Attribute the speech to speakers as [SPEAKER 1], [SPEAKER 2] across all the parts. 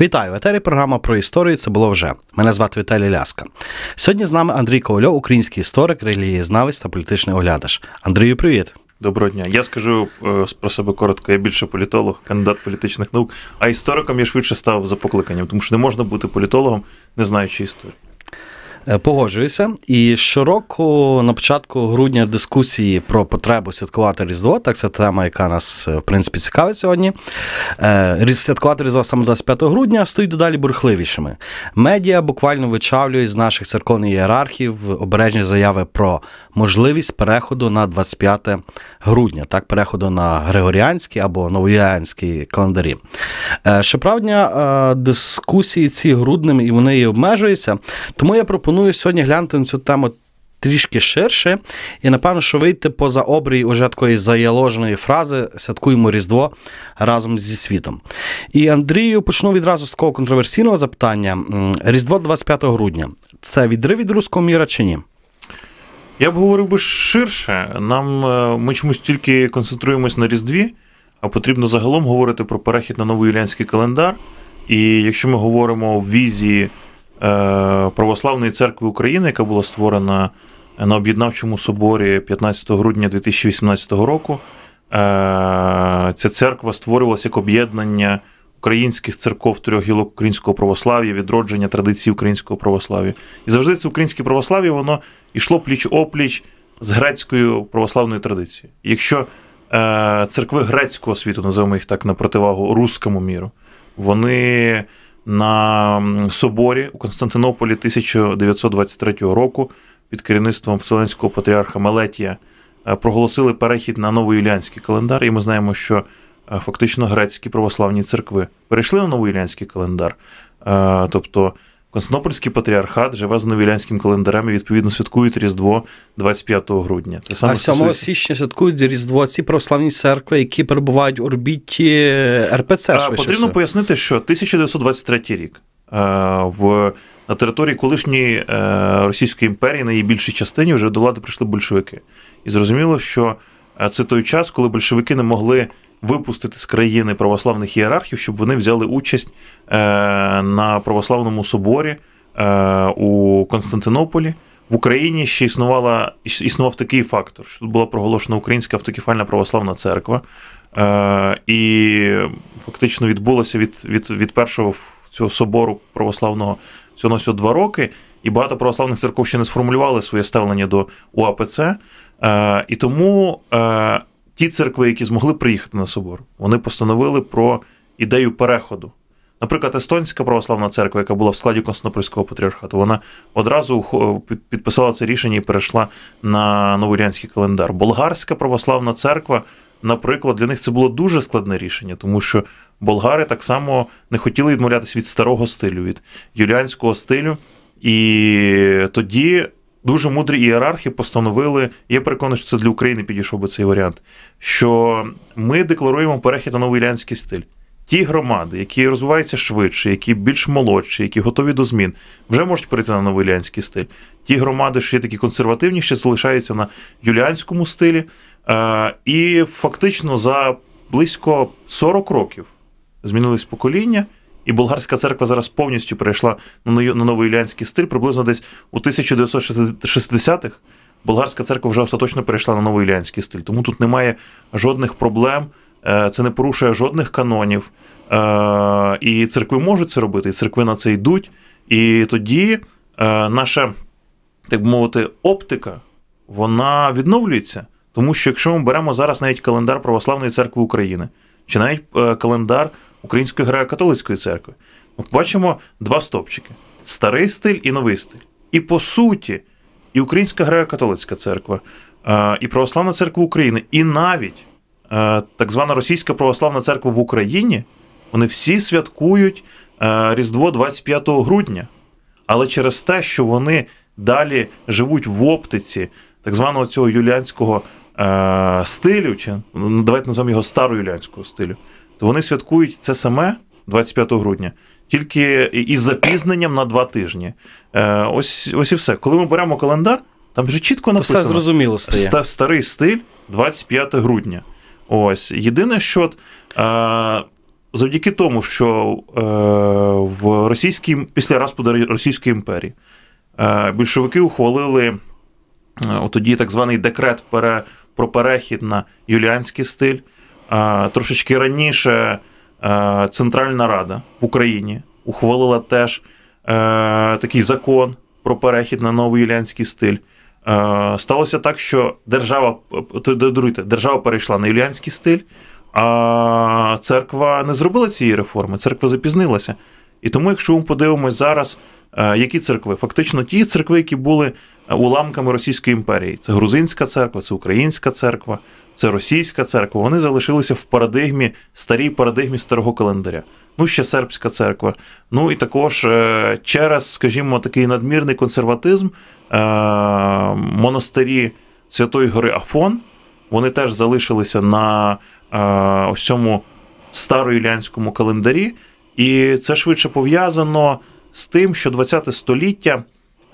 [SPEAKER 1] Вітаю, в етері Програма про історію. Це було вже. Мене звати Віталій Ляска. Сьогодні з нами Андрій Ковальо, український історик, релігієзнавець та політичний оглядач. Андрію, привіт. Доброго
[SPEAKER 2] дня. Я скажу е, про себе коротко. Я більше політолог, кандидат політичних наук, а істориком я швидше став за покликанням, тому що не можна бути політологом, не знаючи історії.
[SPEAKER 1] Е, погоджуюся, і щороку на початку грудня дискусії про потребу святкувати Різдво, так це тема, яка нас е, в принципі цікавить сьогодні. Е, святкувати Різдво саме 25 грудня стоїть дедалі бурхливішими. Медіа буквально вичавлює з наших церковних ієрархів обережні заяви про можливість переходу на 25 грудня, так переходу на Григоріанські або новоюліанські календарі. Щоправда, дискусії ці грудними і вони обмежуються, тому я пропоную пропоную сьогодні глянути на цю тему. Трішки ширше, і напевно, що вийти поза обрій уже такої заяложеної фрази святкуємо Різдво разом зі світом. І Андрію почну відразу з такого контроверсійного запитання: Різдво 25 грудня це відрив від
[SPEAKER 2] руського міра чи ні? Я б говорив би ширше. Нам е, ми чомусь тільки концентруємось на Різдві, а потрібно загалом говорити про перехід на новий юліанський календар. І якщо ми говоримо в візії. Е, Православної церкви України, яка була створена е, на об'єднавчому соборі 15 грудня 2018 року. Е, ця церква створювалася як об'єднання українських церков трьох гілок українського православ'я, відродження традиції українського православ'я. І завжди це українське православ'я воно йшло пліч-опліч з грецькою православною традицією. Якщо церкви грецького світу, називаємо їх так на противагу рускому міру, вони на соборі у Константинополі 1923 року під керівництвом Вселенського патріарха Мелетія е, проголосили перехід на новоюліанський календар, і ми знаємо, що е, фактично грецькі православні церкви перейшли на новоюліанський календар. Е, тобто Константинопольський патріархат живе з новілянським календарем і відповідно святкують Різдво 25 грудня. Це саме а 7
[SPEAKER 1] січня святкують Різдво ці православні церкви, які перебувають в орбіті РПЦ. А, потрібно все.
[SPEAKER 2] пояснити, що 1923 рік е, в на території колишньої е, Російської імперії на її більшій частині вже до влади прийшли большевики, і зрозуміло, що е, це той час, коли большевики не могли випустити з країни православних ієрархів, щоб вони взяли участь е, на православному соборі е, у Константинополі. В Україні ще існувала існував такий фактор, що тут була проголошена Українська автокефальна православна церква, е, і фактично відбулося від від, від першого цього собору православного цього на два роки, і багато православних церков ще не сформулювали своє ставлення до УАПЦ. Е, І тому е, ті церкви, які змогли приїхати на собор, вони постановили про ідею переходу. Наприклад, Естонська православна церква, яка була в складі Константинопольського патріархату, вона одразу підписала це рішення і перейшла на новорянський календар. Болгарська православна церква, наприклад, для них це було дуже складне рішення, тому що болгари так само не хотіли відмовлятися від старого стилю, від юліанського стилю. І тоді дуже мудрі ієрархи постановили. Я переконаний, що це для України підійшов би цей варіант. Що ми декларуємо перехід на новий лянський стиль. Ті громади, які розвиваються швидше, які більш молодші, які готові до змін, вже можуть перейти на новий юліанський стиль. Ті громади, що є такі консервативні, ще залишаються на юліанському стилі. Е, і фактично за близько 40 років змінились покоління і болгарська церква зараз повністю перейшла на Новий Ілянський стиль. Приблизно десь у 1960-х болгарська церква вже остаточно перейшла на Новий Ілянський стиль. Тому тут немає жодних проблем. Е, це не порушує жодних канонів, е, і церкви можуть це робити, і церкви на це йдуть. І тоді е, наша, так би мовити, оптика вона відновлюється. Тому що якщо ми беремо зараз навіть календар Православної церкви України, чи навіть календар Української греко-католицької церкви, ми бачимо два стопчики: старий стиль і новий стиль. І по суті, і Українська греко-католицька церква, е, і Православна церква України, і навіть е, так звана Російська православна церква в Україні, вони всі святкують е, Різдво 25 грудня, але через те, що вони далі живуть в оптиці так званого цього юліанського стилю, чи ну, давайте називаємо його староюлянського стилю вони святкують це саме 25 грудня. Тільки із запізненням на два тижні. Е, ось ось і все. Коли ми беремо календар, там вже чітко написано. Все зрозуміло стає. старий стиль 25 грудня. Ось. Єдине, що е, завдяки тому, що е, в російській, після розпаду Російської імперії більшовики ухвалили тоді так званий декрет про перехід на юліанський стиль. Трошечки раніше Центральна Рада в Україні ухвалила теж е, такий закон про перехід на новий юліанський стиль. Е, сталося так, що держава держава перейшла на юліанський стиль, а церква не зробила цієї реформи, церква запізнилася. І тому, якщо ми подивимось зараз Е, які церкви? Фактично ті церкви, які були е, уламками Російської імперії. Це Грузинська церква, це Українська церква, це Російська церква. Вони залишилися в парадигмі, старій парадигмі старого календаря. Ну, ще сербська церква. Ну і також е, через, скажімо, такий надмірний консерватизм, монастирі Святої Гори Афон. Вони теж залишилися на ось цьому староюлянському календарі, і це швидше пов'язано з тим, що ХХ століття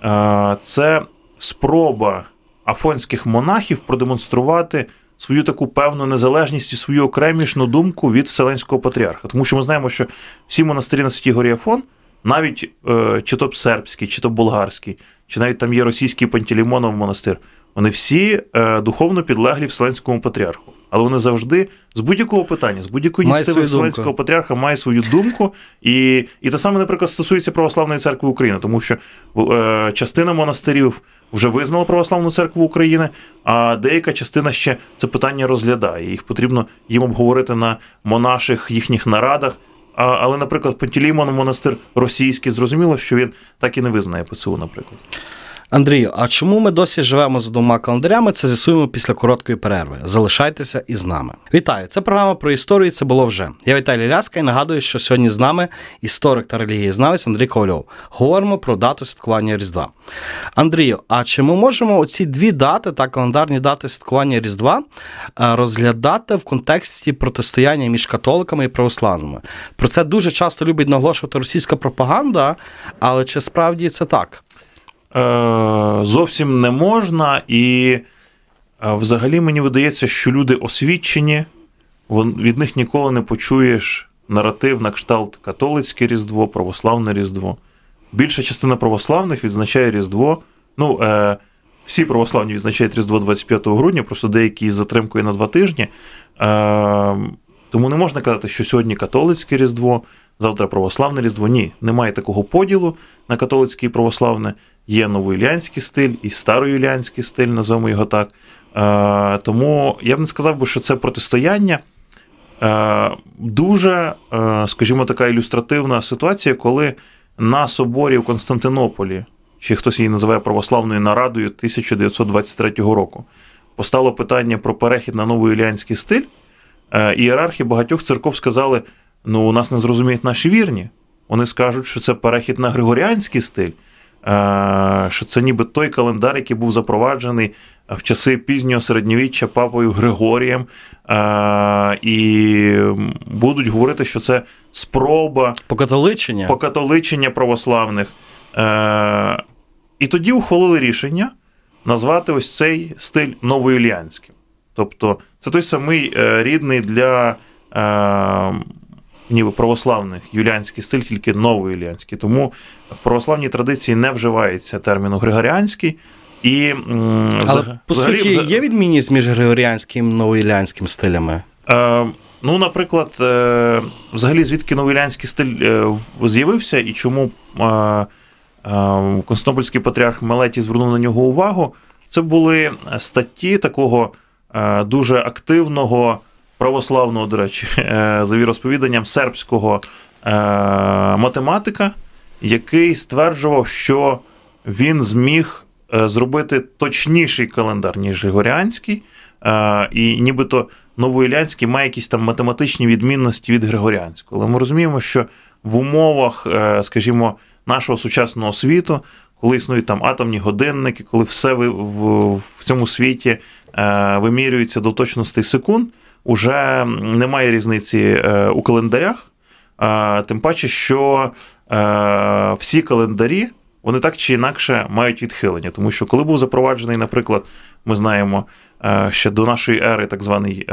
[SPEAKER 2] е, це спроба афонських монахів продемонструвати свою таку певну незалежність і свою окремішну думку від вселенського патріарха. Тому що ми знаємо, що всі монастирі на світі горі Афон, навіть е, чи то сербський, чи то болгарський, чи навіть там є російський Пантелеймонов монастир, вони всі е, духовно підлеглі вселенському патріарху але вони завжди з будь-якого питання, з будь-якої ініціативи Вселенського патріарха має свою думку. І і те саме, наприклад, стосується Православної церкви України, тому що е, частина монастирів вже визнала Православну церкву України, а деяка частина ще це питання розглядає. Їх потрібно їм обговорити на монаших їхніх нарадах. А, Але, наприклад, Пантілімон монастир російський, зрозуміло, що він так і не визнає ПЦУ, наприклад.
[SPEAKER 1] Андрію, а чому ми досі живемо за двома календарями? Це з'ясуємо після короткої перерви. Залишайтеся із нами. Вітаю! Це програма про історію. Це було вже. Я Віталій Ляска і нагадую, що сьогодні з нами історик та релігієзнавець Андрій Ковальов. Говоримо про дату святкування Різдва. Андрію, а чи ми можемо оці дві дати та календарні дати святкування Різдва е, розглядати в контексті протистояння між католиками і православними? Про це дуже часто любить
[SPEAKER 2] наголошувати російська пропаганда, але чи справді це так? Е, зовсім не можна, і е, взагалі мені видається, що люди освічені, від них ніколи не почуєш наратив на кшталт католицьке Різдво, православне Різдво. Більша частина православних відзначає Різдво. Ну, е, всі православні відзначають Різдво 25 грудня, просто деякі з затримкою на два тижні. Тому не можна казати, що сьогодні католицьке Різдво, завтра православне Різдво. Ні, немає такого поділу на католицьке і православне. Є новоілянський стиль і староюлянський стиль, називаємо його так. Е, Тому я б не сказав би, що це протистояння. Е, Дуже, е, скажімо, така ілюстративна ситуація, коли на соборі в Константинополі, чи хтось її називає православною нарадою 1923 року, постало питання про перехід на новий новоілянський стиль. Е, ієрархи багатьох церков сказали: ну, у нас не зрозуміють наші вірні. Вони скажуть, що це перехід на григоріанський стиль. Е, що це ніби той календар, який був запроваджений е, в часи пізнього середньовіччя папою Григорієм, е, і будуть говорити, що це спроба покатоличення, покатоличення православних. І тоді ухвалили рішення назвати ось цей стиль новоіліанським. Тобто, це той самий рідний для ніби православних юліанський стиль, тільки новоюліанський. Тому в православній традиції не вживається терміну григоріанський. І Але, взагалі, по суті, взагалі,
[SPEAKER 1] є відмінність між григоріанським і новоюліанським стилями?
[SPEAKER 2] Е, Ну, наприклад, е, взагалі, звідки новоюліанський стиль е, з'явився і чому е, е, Константинопольський патріарх Малеті звернув на нього увагу, це були статті такого е, дуже активного православного, до речі, е, за віросповіданням сербського е, математика, який стверджував, що він зміг е, зробити точніший календар, ніж Григоріанський, і нібито Новоілянський має якісь там математичні відмінності від Григоріанського. Але ми розуміємо, що в умовах, скажімо, нашого сучасного світу. Коли існують там атомні годинники, коли все в, в, в цьому світі е, вимірюється до точностей секунд, уже немає різниці е, у календарях, тим паче, що е, всі календарі. Вони так чи інакше мають відхилення, тому що коли був запроваджений, наприклад, ми знаємо е, ще до нашої ери так званий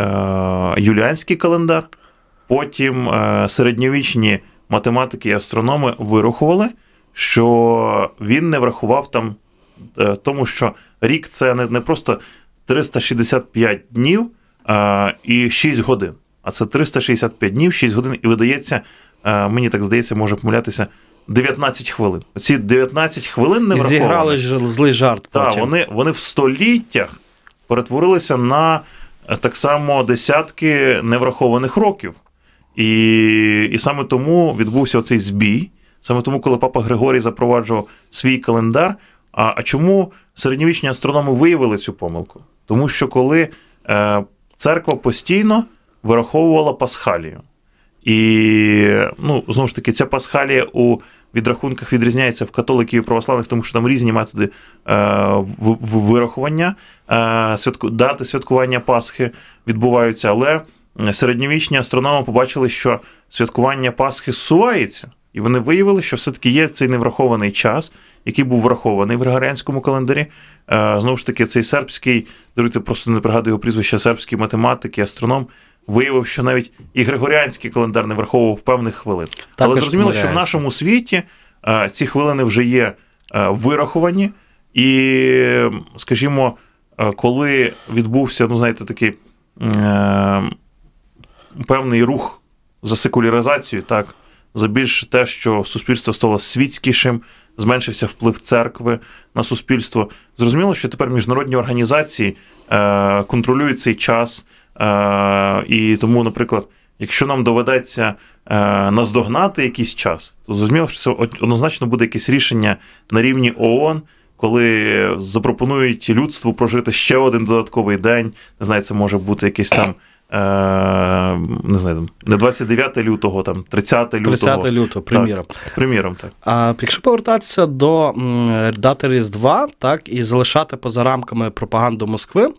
[SPEAKER 2] юліанський календар, потім середньовічні математики і астрономи вирахували, що він не врахував там, тому що рік це не просто 365 днів, Е, і 6 годин. А це 365 днів, 6 годин, і видається, е, мені так здається, може помилятися 19 хвилин. Ці 19 хвилин не враховані. Зіграли злий жарт. Так, потім. вони вони в століттях перетворилися на е, так само десятки неврахованих років. І, І саме тому відбувся оцей збій. Саме тому, коли папа Григорій запроваджував свій календар. А а чому середньовічні астрономи виявили цю помилку? Тому що коли церква постійно вираховувала пасхалію. І ну, знову ж таки, ця пасхалія у відрахунках відрізняється в католиків і православних, тому що там різні методи е, в, в, вирахування, е, святку, дати святкування Пасхи відбуваються. Але середньовічні астрономи побачили, що святкування Пасхи зсувається. І вони виявили, що все-таки є цей неврахований час, який був врахований в Григоріанському календарі. Е, знову ж таки, цей сербський, дивіться, просто не пригадую його прізвище, сербський математик і астроном. Виявив, що навіть і григоріанський календар не враховував певних хвилин. Так, Але зрозуміло, що в нашому світі а, е, ці хвилини вже є а, е, вираховані, і, скажімо, а, коли відбувся, ну, знаєте, такий певний рух за секуляризацію, так, за більше те, що суспільство стало світськішим, зменшився вплив церкви на суспільство. Зрозуміло, що тепер міжнародні організації е, контролюють цей час, е, і тому, наприклад, якщо нам доведеться е, наздогнати якийсь час, то зрозуміло, що це однозначно буде якесь рішення на рівні ООН. Коли запропонують людству прожити ще один додатковий день, не знаю, це може бути якийсь там Е, не знаю, не 29 лютого, там 30 лютого. 30 лютого, приміром. Так, приміром, так.
[SPEAKER 1] А якщо повертатися до дати Різдва, так, і залишати поза рамками пропаганду Москви,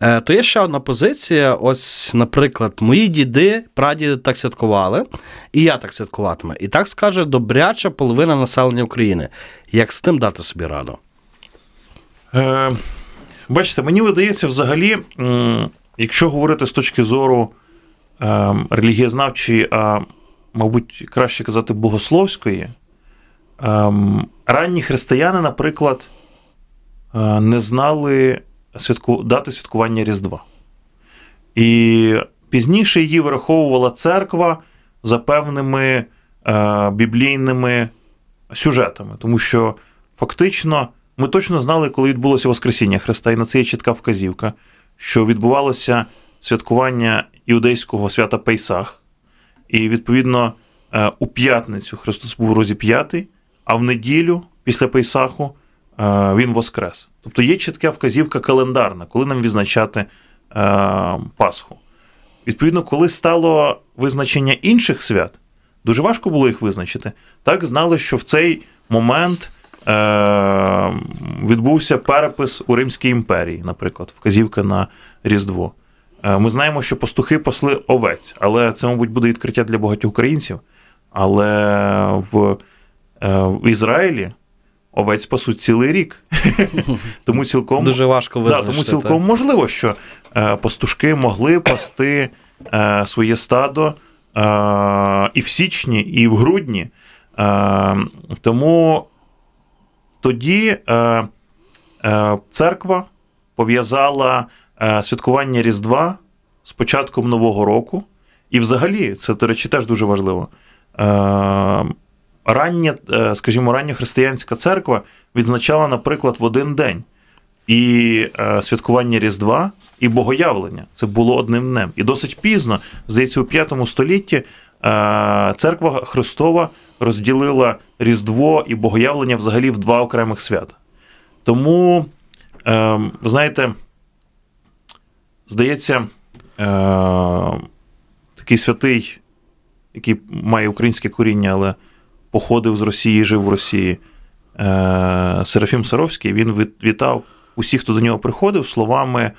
[SPEAKER 1] е, то є ще одна позиція. Ось, наприклад, мої діди, прадіди так святкували, і я так святкуватиму. І так скаже добряча половина населення України. Як з тим дати собі раду?
[SPEAKER 2] Е, Бачите, мені видається взагалі. Якщо говорити з точки зору е, релігієзнавчої, а мабуть, краще казати, богословської, е, ранні християни, наприклад, е, не знали святку, дати святкування Різдва. І пізніше її враховувала церква за певними е, біблійними сюжетами, тому що фактично ми точно знали, коли відбулося Воскресіння Христа, і на це є чітка вказівка що відбувалося святкування іудейського свята Пейсах, і відповідно е, у п'ятницю Христос був розіп'ятий, а в неділю після Пейсаху е, Він воскрес. Тобто є чітка вказівка календарна, коли нам відзначати е, Пасху. Відповідно, коли стало визначення інших свят, дуже важко було їх визначити. Так знали, що в цей момент Е, відбувся перепис у Римській імперії, наприклад, вказівка на Різдво. Е, ми знаємо, що пастухи пасли овець, але це, мабуть, буде відкриття для багатьох українців. Але в, е, в Ізраїлі. Овець пасуть цілий рік. Тому цілком Дуже важко да, Тому цілком можливо, що пастушки могли пасти своє стадо і в січні, і в грудні. Тому тоді е, е, церква пов'язала е, святкування Різдва з початком Нового року. І, взагалі, це, до речі, теж дуже важливо. Е, Рання, е, скажімо, рання християнська церква відзначала, наприклад, в один день і е, святкування Різдва, і богоявлення. Це було одним днем. І досить пізно, здається, у 5 столітті Е, церква Христова розділила Різдво і Богоявлення взагалі в два окремих свята. Тому, е, знаєте, здається, е, такий святий, який має українське коріння, але походив з Росії, жив в Росії. Серафім Саровський він вітав усіх, хто до нього приходив, словами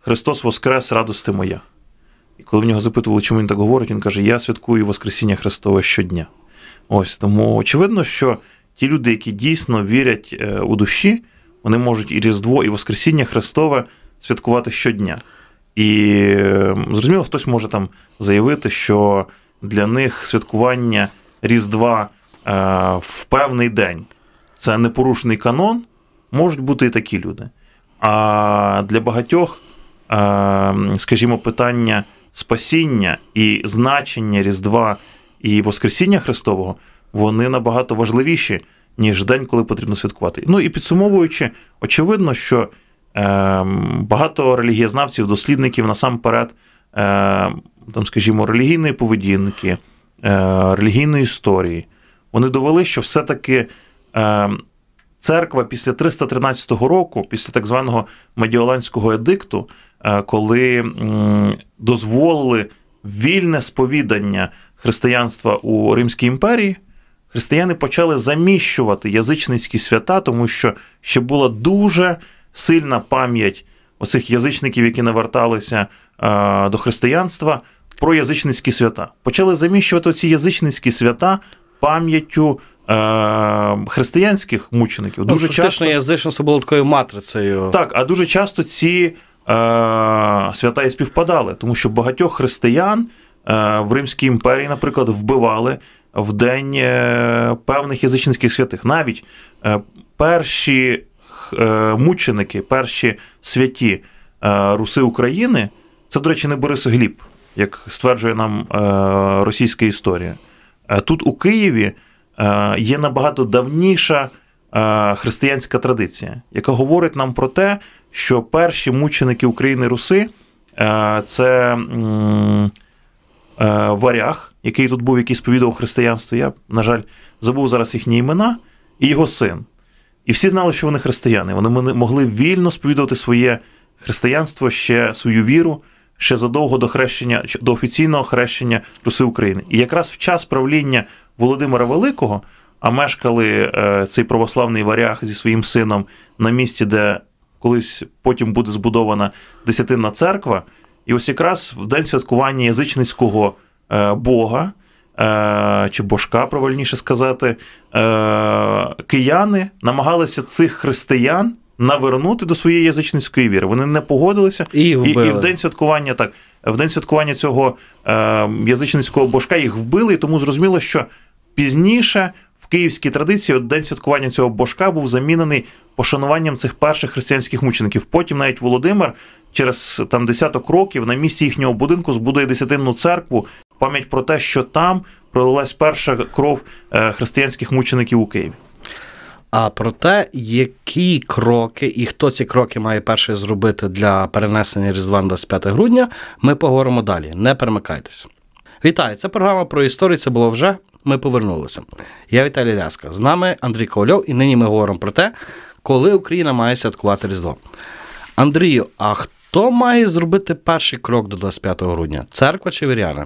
[SPEAKER 2] Христос Воскрес, радости моя. І коли в нього запитували, чому він так говорить, він каже: Я святкую Воскресіння Христове щодня. Ось тому очевидно, що ті люди, які дійсно вірять е, у душі, вони можуть і Різдво, і Воскресіння Христове святкувати щодня. І зрозуміло, хтось може там заявити, що для них святкування Різдва е, в певний день це непорушний канон, можуть бути і такі люди. А для багатьох, е, скажімо, питання спасіння і значення Різдва і Воскресіння Христового, вони набагато важливіші, ніж день, коли потрібно святкувати. Ну і підсумовуючи, очевидно, що е, багато релігієзнавців, дослідників насамперед, е, там, скажімо, релігійної поведінки, е, релігійної історії, вони довели, що все-таки. Е, Церква після 313 року, після так званого Медіоланського едикту, Е, коли дозволили вільне сповідання християнства у Римській імперії. Християни почали заміщувати язичницькі свята, тому що ще була дуже сильна пам'ять оцих язичників, які наверталися е, до християнства, про язичницькі свята. Почали заміщувати ці язичницькі свята пам'яттю е, християнських мучеників. Ну, часто... язичництво було такою матрицею. Так, а дуже часто ці Е, свята і співпадали, тому що багатьох християн е, в Римській імперії, наприклад, вбивали в день е, певних язичницьких святих. Навіть перші мученики, перші святі Руси України, це, до речі, не Борис Гліб, як стверджує нам російська історія. Тут у Києві є набагато давніша. Е, християнська традиція, яка говорить нам про те, що перші мученики України Руси е, це е, варяг, який тут був, який сповідував християнство. Я, на жаль, забув зараз їхні імена, і його син. І всі знали, що вони християни. Вони могли вільно сповідувати своє християнство, ще свою віру. Ще задовго до хрещення до офіційного хрещення Руси України, і якраз в час правління Володимира Великого а мешкали е, цей православний варяг зі своїм сином на місці, де колись потім буде збудована десятинна церква. І ось якраз в день святкування язичницького е, бога е, чи божка, правильніше сказати, кияни намагалися цих християн. Навернути до своєї язичницької віри. Вони не погодилися і і, і, в день святкування так в день святкування цього е, язичницького божка їх вбили, і тому зрозуміло, що пізніше в київській традиції день святкування цього божка був замінений пошануванням цих перших християнських мучеників. Потім навіть Володимир через там десяток років на місці їхнього будинку збудує десятинну церкву пам'ять про те, що там пролилась перша кров е, християнських мучеників у Києві. А про те, які кроки і
[SPEAKER 1] хто ці кроки має перше зробити для перенесення Різдва 25 грудня, ми поговоримо далі. Не перемикайтесь. Вітаю, це програма про історію. Це було вже ми повернулися. Я Віталій Ляска. З нами Андрій Ковальов, і нині ми говоримо про те, коли Україна має святкувати Різдво. Андрію, а хто має зробити перший крок до 25 грудня?
[SPEAKER 2] Церква чи віряни?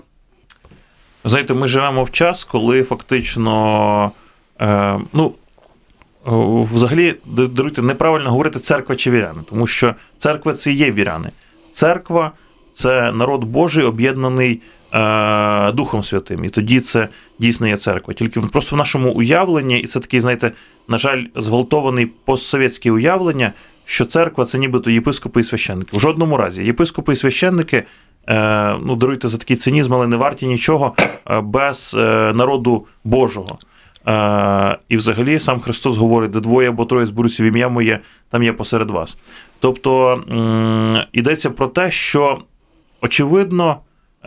[SPEAKER 2] Знаєте, ми живемо в час, коли фактично. Е, ну, е, Взагалі, даруйте, неправильно говорити церква чи віряни, тому що церква це є віряни. Церква це народ Божий, об'єднаний Е, Духом Святим. І тоді це дійсно є церква. Тільки просто в нашому уявленні, і це такий, знаєте, на жаль, зґвалтований постсовєтське уявлення, що церква це нібито єпископи і священники. В жодному разі єпископи і священники, е, ну даруйте за такий цинізм, але не варті нічого е, без народу Божого. І, взагалі, сам Христос говорить, де двоє або троє зберуться в ім'я моє, там я посеред вас. Тобто йдеться про те, що очевидно.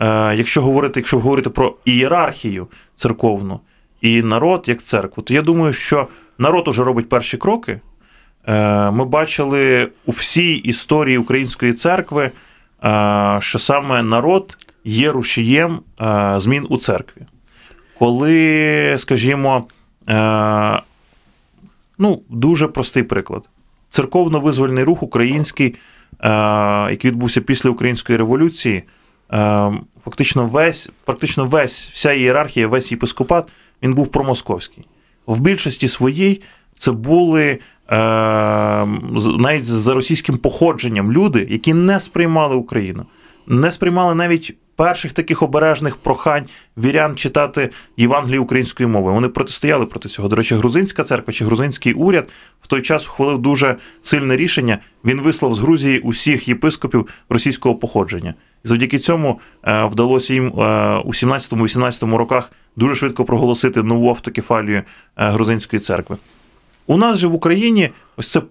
[SPEAKER 2] Е, якщо говорити, якщо говорити про ієрархію церковну і народ як церкву, то я думаю, що народ уже робить перші кроки. Е, ми бачили у всій історії української церкви, е, що саме народ є рушієм змін у церкві. Коли, скажімо, ну, дуже простий приклад: церковно-визвольний рух український, який відбувся після української революції. Ем, фактично весь, практично весь вся ієрархія, весь єпископат, він був промосковський. В більшості своїй це були ем, навіть за російським походженням люди, які не сприймали Україну, не сприймали навіть перших таких обережних прохань вірян читати Євангелії української мови. Вони протистояли проти цього. До речі, грузинська церква чи грузинський уряд в той час ухвалив дуже сильне рішення. Він вислав з Грузії усіх єпископів російського походження. завдяки цьому е, вдалося їм е, у 17-18 роках дуже швидко проголосити нову автокефалію е, грузинської церкви. У нас же в Україні ось це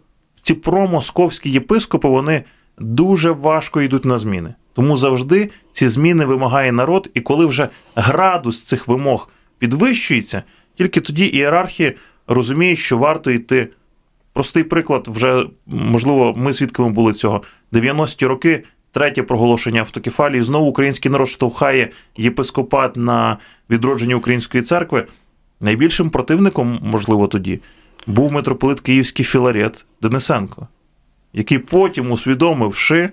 [SPEAKER 2] ці промосковські єпископи вони дуже важко йдуть на зміни. Тому завжди ці зміни вимагає народ, і коли вже градус цих вимог підвищується, тільки тоді ієрархія розуміють, що варто йти. Простий приклад, вже можливо, ми свідками були цього. 90-ті роки, третє проголошення автокефалії. Знову український народ штовхає єпископат на відродження української церкви. Найбільшим противником, можливо, тоді був митрополит Київський Філарет Денисенко, який потім, усвідомивши.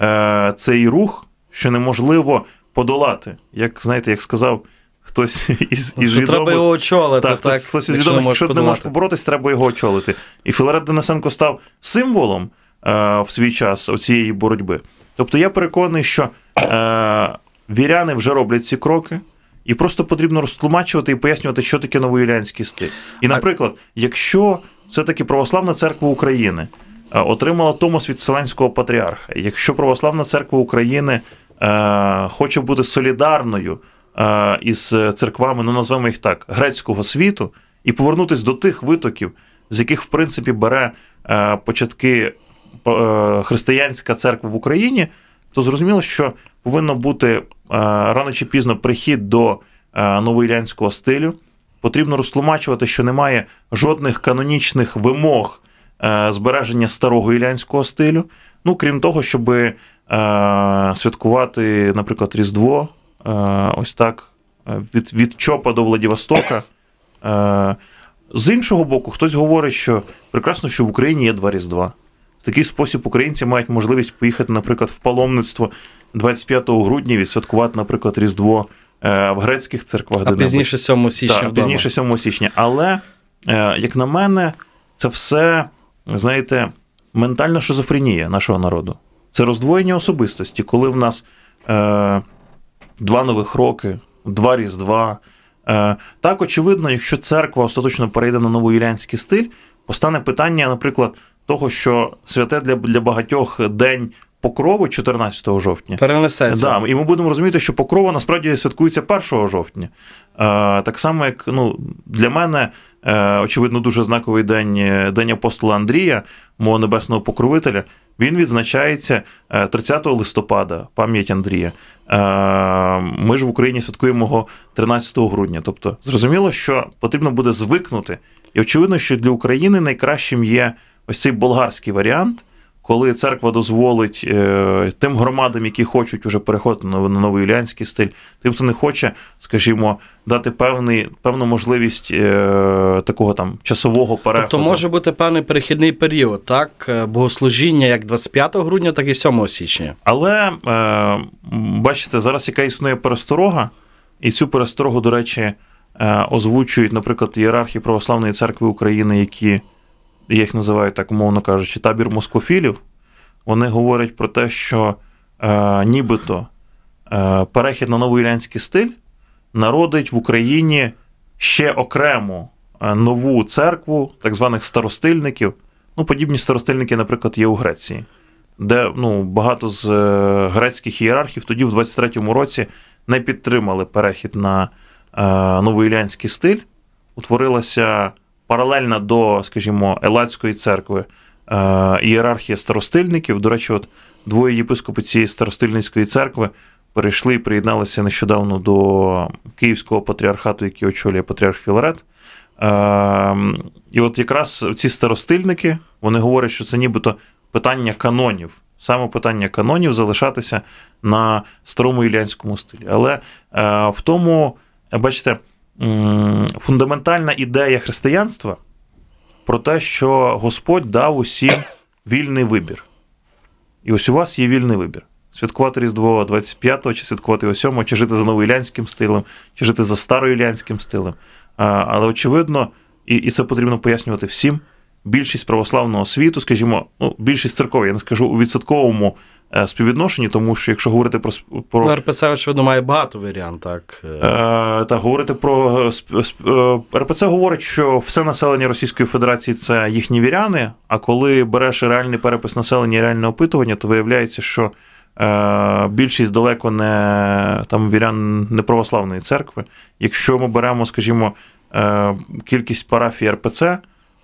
[SPEAKER 2] Е, цей рух, що неможливо подолати. Як знаєте, як сказав хтось із із відомих... Треба його
[SPEAKER 1] очолити. Так, так,
[SPEAKER 2] Хтось із відомих, якщо ти не можеш поборотись, треба його очолити. І Філарет Денисенко став символом е, в свій час цієї боротьби. Тобто я переконаний, що е, віряни вже роблять ці кроки. І просто потрібно розтлумачувати і пояснювати, що таке новоюлянський стиль. І, наприклад, якщо це таки православна церква України, Е, отримала Томос від Вселенського патріарха. Якщо Православна церква України е, хоче бути солідарною е, із церквами, ну назвемо їх так, грецького світу, і повернутися до тих витоків, з яких в принципі бере початки християнська церква в Україні, то зрозуміло, що повинно бути рано чи пізно прихід до новоілянського стилю. Потрібно розтлумачувати, що немає жодних канонічних вимог Е, збереження старого ілянського стилю. Ну, крім того, щоб е, святкувати, наприклад, Різдво, е, ось так, від від Чопа до Владивостока. З іншого боку, хтось говорить, що прекрасно, що в Україні є два Різдва. В такий спосіб українці мають можливість поїхати, наприклад, в паломництво 25 грудня і святкувати, наприклад, Різдво в грецьких церквах. А пізніше 7 січня. Так, пізніше 7 січня. Але, як на мене, це все знаєте, ментальна шизофренія нашого народу. Це роздвоєння особистості, коли в нас е, два нових роки, два Різдва. Е, Так, очевидно, якщо церква остаточно перейде на новоюлянський стиль, постане питання, наприклад, того, що святе для, для багатьох день Покрову 14 жовтня перенесеться. Да, і ми будемо розуміти, що покрова насправді святкується 1 жовтня. Е, так само, як ну, для мене, е, очевидно, дуже знаковий день е, День апостола Андрія, мого небесного покровителя. Він відзначається 30 листопада, пам'ять Андрія. Ми ж в Україні святкуємо його 13 грудня. Тобто, зрозуміло, що потрібно буде звикнути. І очевидно, що для України найкращим є ось цей болгарський варіант коли церква дозволить е, тим громадам, які хочуть уже переходити на новий ілянський стиль, тим, хто не хоче, скажімо, дати певний, певну можливість е, такого там часового тобто переходу. Тобто
[SPEAKER 1] може бути певний перехідний період, так? Е, богослужіння
[SPEAKER 2] як 25 грудня, так і 7 січня. Але бачите, зараз яка існує пересторога, і цю пересторогу, до речі, озвучують, наприклад, ієрархи Православної церкви України, які я їх називаю так, умовно кажучи, табір москофілів, вони говорять про те, що е, нібито е, перехід на новий іранський стиль народить в Україні ще окрему е, нову церкву, так званих старостильників. Ну, подібні старостильники, наприклад, є у Греції, де ну, багато з е, грецьких ієрархів тоді, в 23-му році, не підтримали перехід на е, новоілянський стиль. Утворилася паралельна до, скажімо, Елацької церкви, е, ієрархія старостильників. До речі, от двоє єпископів цієї старостильницької церкви перейшли і приєдналися нещодавно до Київського патріархату, який очолює патріарх Філарет. Е, і от якраз ці старостильники вони говорять, що це нібито питання канонів. Саме питання канонів залишатися на старому ілянському стилі. Але е, в тому, е, бачите, фундаментальна ідея християнства про те, що Господь дав усім вільний вибір. І ось у вас є вільний вибір. Святкувати Різдво 25-го, чи святкувати його го чи жити за новоілянським стилем, чи жити за староілянським стилем. Але очевидно, і це потрібно пояснювати всім більшість православного світу, скажімо, ну більшість церков, я не скажу у відсотковому е, співвідношенні, тому що якщо говорити про про...
[SPEAKER 1] РПЦ, очевидно, має багато варіант, так
[SPEAKER 2] е. Е, та говорити про РПЦ говорить, що все населення Російської Федерації це їхні віряни. А коли береш реальний перепис населення, і реальне опитування, то виявляється, що більшість далеко не там вірян неправославної церкви. Якщо ми беремо, скажімо, кількість парафій РПЦ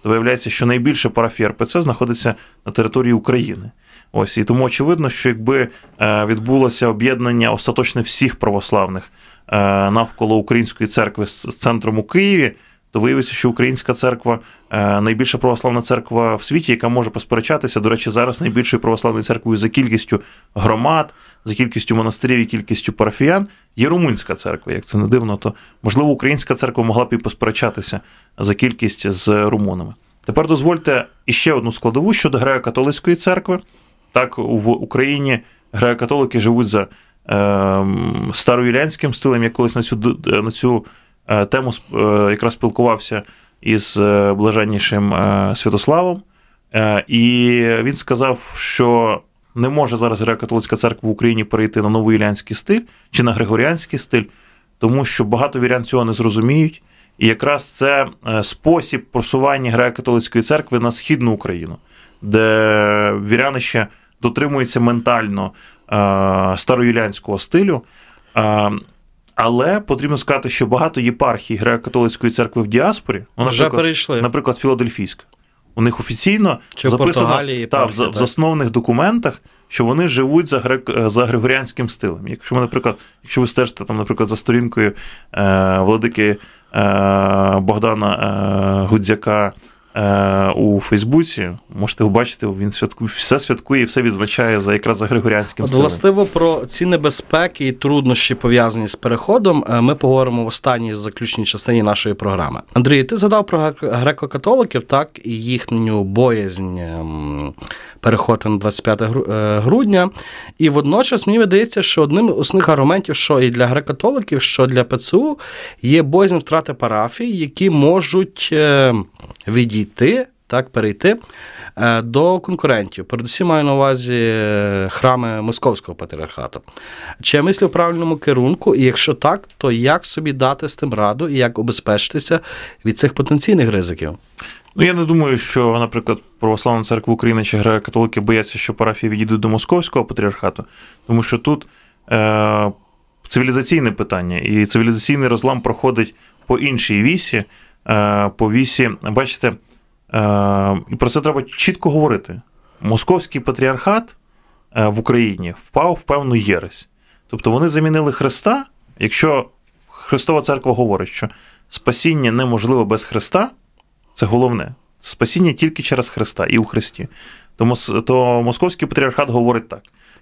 [SPEAKER 2] виявляється, що найбільше парафій РПЦ знаходиться на території України. Ось і тому очевидно, що якби е, відбулося об'єднання остаточне всіх православних е, навколо української церкви з центром у Києві то виявиться, що українська церква е, найбільша православна церква в світі, яка може посперечатися. До речі, зараз найбільшою православною церквою за кількістю громад, за кількістю монастирів і кількістю парафіян є румунська церква. Як це не дивно, то можливо українська церква могла б і посперечатися за кількість з румунами. Тепер дозвольте іще одну складову щодо греко-католицької церкви. Так в Україні греко-католики живуть за е, ем, староюлянським стилем. як колись на цю на цю Е, тему е, якраз спілкувався із е, блаженнішим Святославом, і він сказав, що не може зараз греко-католицька церква в Україні перейти на новий ілянський стиль чи на григоріанський стиль, тому що багато вірян цього не зрозуміють. І якраз це спосіб просування греко-католицької церкви на східну Україну, де віряни ще дотримуються ментально староюлянського стилю. Але потрібно сказати, що багато єпархій греко-католицької церкви в діаспорі вже перейшли. Наприклад, Філадельфійська. У них офіційно Чи записано в та, в, в засновних документах, що вони живуть за грек, е, за григоріанським стилем. Якщо ми, наприклад, якщо ви стежите там, наприклад, за сторінкою е, владики е, Богдана е, Гудзяка Е, у Фейсбуці можете побачити, він святку все святкує і все відзначає за якраз за Григоріанським. стилем. Властиво
[SPEAKER 1] про ці небезпеки і труднощі пов'язані з переходом. Е, ми поговоримо в останній заключній частині нашої програми. Андрій, ти згадав про греко-католиків, так і їхню боязнь ем, переходу на 25 е, грудня. І водночас мені видається, що одним з основних аргументів, що і для греко-католиків, що для ПЦУ є боязнь втрати парафій, які можуть відійти дійти, так, перейти е, до конкурентів. Передусім маю на увазі е, храми Московського патріархату. Чи я мислю в правильному керунку? І якщо так, то як собі дати з тим раду і як обезпечитися від цих
[SPEAKER 2] потенційних ризиків? Ну, я не думаю, що, наприклад, Православна церква України чи греко-католики бояться, що парафія відійдуть до московського патріархату, тому що тут е, цивілізаційне питання, і цивілізаційний розлам проходить по іншій вісі. Е, по вісі, бачите, Е, і про це треба чітко говорити. Московський патріархат е, в Україні впав в певну єресь. Тобто вони замінили Христа, якщо Христова церква говорить, що спасіння неможливо без Христа, це головне. Спасіння тільки через Христа і у Христі. То, то московський патріархат говорить так,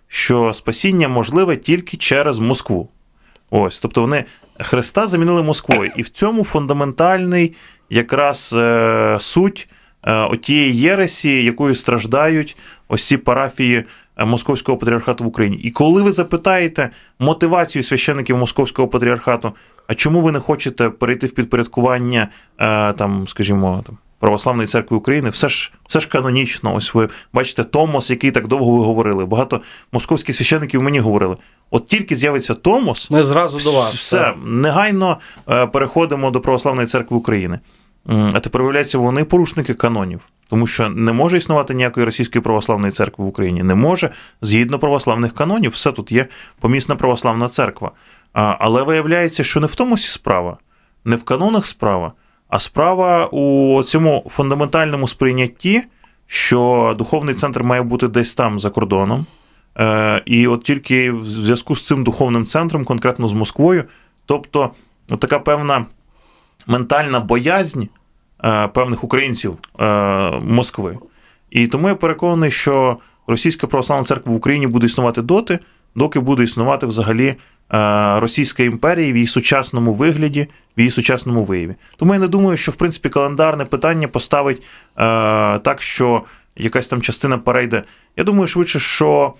[SPEAKER 2] що спасіння можливе тільки через Москву. Ось, тобто вони Христа замінили Москвою, і в цьому фундаментальний якраз е, суть е, отієї єресі, якою страждають ось ці парафії е, Московського патріархату в Україні. І коли ви запитаєте мотивацію священиків Московського патріархату, а чому ви не хочете перейти в підпорядкування, там, скажімо, там. Православної церкви України, все ж все ж канонічно. Ось ви бачите Томос, який так довго ви говорили. Багато московських священиків мені говорили. От тільки з'явиться Томос, ми зразу до вас все так. негайно переходимо до православної церкви України. А тепер виявляється, вони порушники канонів, тому що не може існувати ніякої російської православної церкви в Україні. Не може згідно православних канонів, все тут є помісна православна церква. Але виявляється, що не в тому справа, не в канонах справа, а справа у цьому фундаментальному сприйнятті, що духовний центр має бути десь там за кордоном. Е, і от тільки в зв'язку з цим духовним центром, конкретно з Москвою, тобто така певна ментальна боязнь е, певних українців е, Москви. І тому я переконаний, що російська православна церква в Україні буде існувати доти, доки буде існувати взагалі е, Російська імперія в її сучасному вигляді, в її сучасному вияві. Тому я не думаю, що в принципі календарне питання поставить так, що якась там частина перейде. Я думаю, швидше, що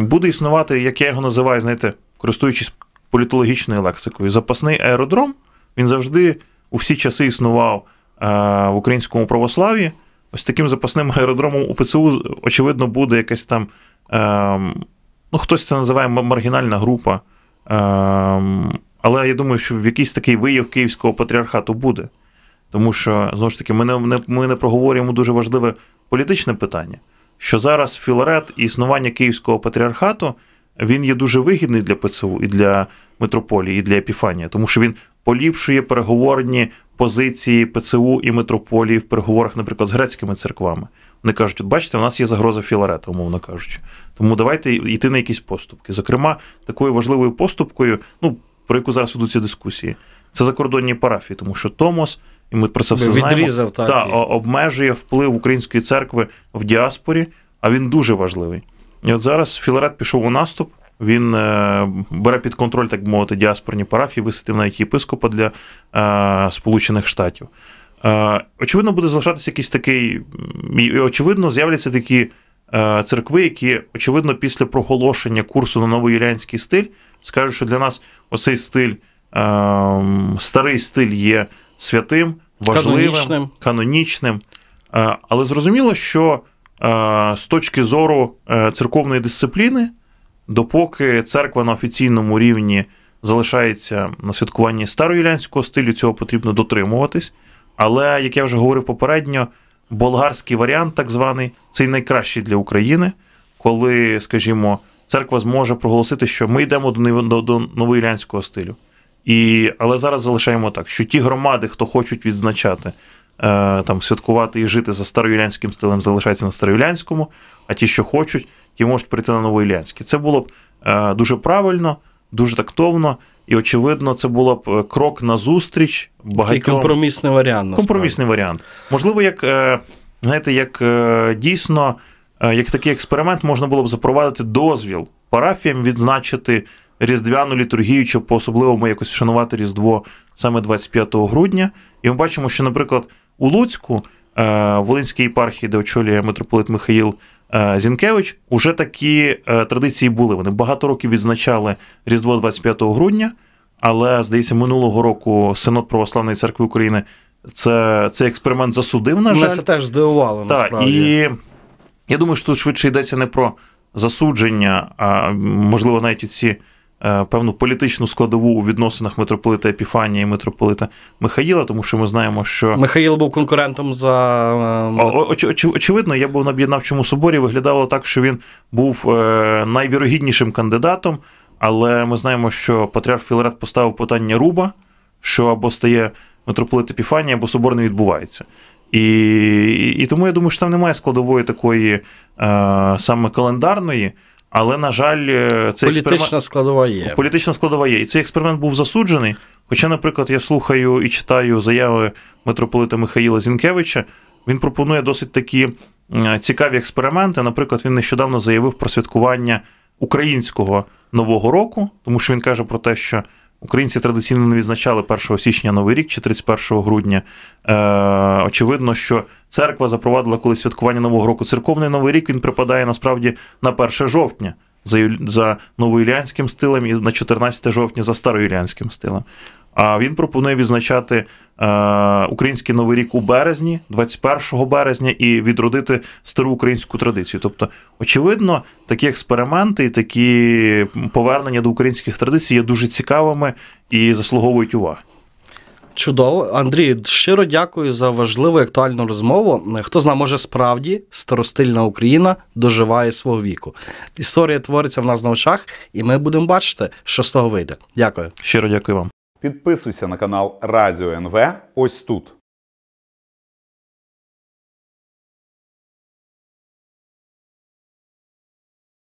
[SPEAKER 2] буде існувати, як я його називаю, знаєте, користуючись політологічною лексикою, запасний аеродром він завжди у всі часи існував е, в українському православі. Ось таким запасним аеродромом у ПЦУ, очевидно, буде якась там. Ем, ну, хтось це називає маргінальна група. Ем, але я думаю, що в якийсь такий вияв Київського патріархату буде. Тому що, знову ж таки, ми не ми не проговорюємо дуже важливе політичне питання, що зараз Філарет і існування Київського патріархату він є дуже вигідний для ПЦУ, і для митрополії, і для Епіфанія, тому що він поліпшує переговорні позиції ПЦУ і митрополії в переговорах, наприклад, з грецькими церквами. Вони кажуть, от бачите, у нас є загроза Філарета, умовно кажучи. Тому давайте йти на якісь поступки. Зокрема, такою важливою поступкою, ну про яку зараз ведуться дискусії, це закордонні парафії, тому що Томос, і ми про це все знаємо, так, та, і... обмежує вплив української церкви в діаспорі, а він дуже важливий. І от зараз Філарет пішов у наступ. Він е, бере під контроль, так би мовити, діаспорні парафії, висадив навіть єпископа для е, Сполучених Штатів. Е, очевидно, буде залишатися якийсь такий. І, очевидно, з'являться такі церкви, які, очевидно, після проголошення курсу на новоюлянський стиль скажуть, що для нас оцей стиль, старий стиль є святим, важливим, канонічним. канонічним. Але зрозуміло, що з точки зору церковної дисципліни допоки церква на офіційному рівні залишається на святкуванні староюлянського стилю, цього потрібно дотримуватись. Але, як я вже говорив попередньо, болгарський варіант, так званий, це найкращий для України, коли, скажімо, церква зможе проголосити, що ми йдемо до до новоілянського стилю. І, Але зараз залишаємо так, що ті громади, хто хочуть відзначати, е, там святкувати і жити за староюлянським стилем, залишаються на староюлянському, а ті, що хочуть, які можуть прийти на Новоілянський. Це було б е, дуже правильно, дуже тактовно. І, очевидно, це було б е, крок назустріч багатьом... Такий компромісний варіант. Насправді. Компромісний варіант. Можливо, як е, знаєте, як дійсно як такий експеримент можна було б запровадити дозвіл парафіям відзначити різдвяну літургію, чи по особливому якось вшанувати Різдво саме 25 грудня. І ми бачимо, що, наприклад, у Луцьку, в Волинській єпархії, де очолює митрополит Михаїл Е, Зінкевич уже такі е, традиції були. Вони багато років відзначали Різдво 25 грудня, але здається, минулого року Синод Православної церкви України це, цей експеримент засудив. На жаль. Мене це
[SPEAKER 1] теж здивувало. насправді.
[SPEAKER 2] І я думаю, що тут швидше йдеться не про засудження, а можливо, навіть ці. Е, певну політичну складову у відносинах митрополита Епіфанія і митрополита Михаїла, тому що ми знаємо, що Михаїл був конкурентом за е, очевидно, я був на об'єднавчому соборі. Виглядало так, що він був е, найвірогіднішим кандидатом, але ми знаємо, що патріарх Філарет поставив питання Руба, що або стає митрополит Епіфанія, або собор не відбувається. І, і, і тому я думаю, що там немає складової такої е, саме календарної. Але, на жаль, е, цей політична експеримент...
[SPEAKER 1] складова є.
[SPEAKER 2] Політична складова є. І цей експеримент був засуджений. Хоча, наприклад, я слухаю і читаю заяви митрополита Михаїла Зінкевича, він пропонує досить такі цікаві експерименти. Наприклад, він нещодавно заявив про святкування українського нового року, тому що він каже про те, що Українці традиційно не відзначали 1 січня Новий рік чи 31 грудня. Е, Очевидно, що церква запровадила колись святкування Нового року. Церковний Новий рік він припадає насправді на 1 жовтня за за новоілянським стилем і на 14 жовтня за староілянським стилем. А він пропонує відзначати е, український новий рік у березні, 21 березня, і відродити стару українську традицію. Тобто, очевидно, такі експерименти і такі повернення до українських традицій є дуже цікавими і заслуговують уваги. Чудово, Андрій, щиро дякую
[SPEAKER 1] за важливу і актуальну розмову. Хто знає, може справді старостильна Україна доживає свого віку. Історія твориться в нас на очах, і ми будемо бачити, що з того вийде. Дякую. Щиро дякую вам. Підписуйся на канал Радіо НВ. Ось тут.